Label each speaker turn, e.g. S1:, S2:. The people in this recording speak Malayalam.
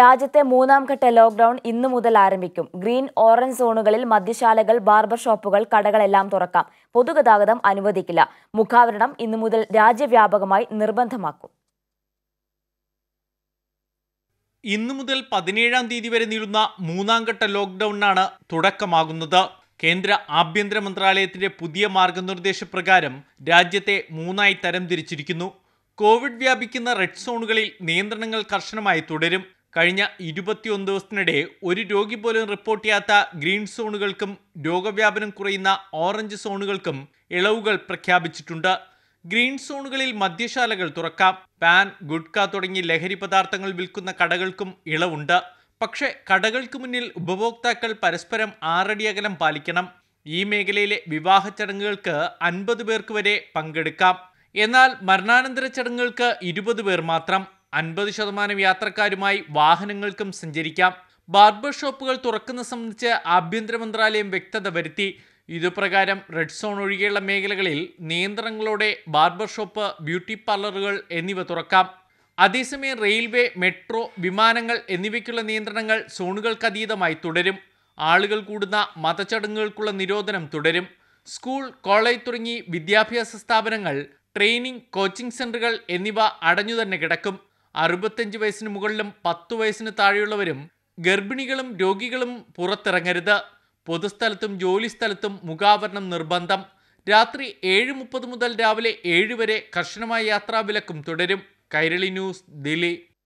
S1: രാജ്യത്തെ മൂന്നാം ഘട്ട ലോക്ഡൌൺ ഇന്നു മുതൽ ആരംഭിക്കും ഗ്രീൻ ഓറഞ്ച് സോണുകളിൽ മദ്യശാലകൾ ബാർബർ ഷോപ്പുകൾ കടകളെല്ലാം തുറക്കാം പൊതുഗതാഗതം അനുവദിക്കില്ല മുഖാവരണം ഇന്നു മുതൽ രാജ്യവ്യാപകമായി നിർബന്ധമാക്കും
S2: ഇന്നു മുതൽ പതിനേഴാം തീയതി വരെ നീളുന്ന മൂന്നാം ഘട്ട ലോക്ക്ഡൌണിനാണ് തുടക്കമാകുന്നത് കേന്ദ്ര ആഭ്യന്തര മന്ത്രാലയത്തിന്റെ പുതിയ മാർഗനിർദ്ദേശപ്രകാരം രാജ്യത്തെ മൂന്നായി തരംതിരിച്ചിരിക്കുന്നു കോവിഡ് വ്യാപിക്കുന്ന റെഡ് സോണുകളിൽ നിയന്ത്രണങ്ങൾ കർശനമായി തുടരും കഴിഞ്ഞ ഇരുപത്തിയൊന്ന് ദിവസത്തിനിടെ ഒരു രോഗി പോലും റിപ്പോർട്ട് ചെയ്യാത്ത ഗ്രീൻ സോണുകൾക്കും രോഗവ്യാപനം കുറയുന്ന ഓറഞ്ച് സോണുകൾക്കും ഇളവുകൾ പ്രഖ്യാപിച്ചിട്ടുണ്ട് ഗ്രീൻ സോണുകളിൽ മദ്യശാലകൾ തുറക്കാം പാൻ ഗുഡ്ക തുടങ്ങി ലഹരി പദാർത്ഥങ്ങൾ വിൽക്കുന്ന കടകൾക്കും ഇളവുണ്ട് പക്ഷേ കടകൾക്ക് മുന്നിൽ ഉപഭോക്താക്കൾ പരസ്പരം ആറടി അകലം പാലിക്കണം ഈ മേഖലയിലെ വിവാഹ ചടങ്ങുകൾക്ക് അൻപത് പേർക്ക് വരെ പങ്കെടുക്കാം എന്നാൽ മരണാനന്തര ചടങ്ങുകൾക്ക് ഇരുപത് പേർ മാത്രം അൻപത് ശതമാനം യാത്രക്കാരുമായി വാഹനങ്ങൾക്കും സഞ്ചരിക്കാം ബാർബർ ഷോപ്പുകൾ തുറക്കുന്ന സംബന്ധിച്ച് ആഭ്യന്തര മന്ത്രാലയം വ്യക്തത വരുത്തി ഇതുപ്രകാരം റെഡ് സോൺ ഒഴികെയുള്ള മേഖലകളിൽ നിയന്ത്രണങ്ങളോടെ ബാർബർ ഷോപ്പ് ബ്യൂട്ടി പാർലറുകൾ എന്നിവ തുറക്കാം അതേസമയം റെയിൽവേ മെട്രോ വിമാനങ്ങൾ എന്നിവയ്ക്കുള്ള നിയന്ത്രണങ്ങൾ സോണുകൾക്കതീതമായി തുടരും ആളുകൾ കൂടുന്ന മതചടങ്ങുകൾക്കുള്ള നിരോധനം തുടരും സ്കൂൾ കോളേജ് തുടങ്ങി വിദ്യാഭ്യാസ സ്ഥാപനങ്ങൾ ട്രെയിനിംഗ് കോച്ചിംഗ് സെന്ററുകൾ എന്നിവ അടഞ്ഞു തന്നെ കിടക്കും അറുപത്തഞ്ച് വയസ്സിന് മുകളിലും പത്തു വയസ്സിന് താഴെയുള്ളവരും ഗർഭിണികളും രോഗികളും പുറത്തിറങ്ങരുത് പൊതുസ്ഥലത്തും ജോലിസ്ഥലത്തും മുഖാവരണം നിർബന്ധം രാത്രി ഏഴ് മുപ്പത് മുതൽ രാവിലെ ഏഴ് വരെ കർശനമായ യാത്രാവിലക്കും തുടരും കൈരളി ന്യൂസ് ദില്ലി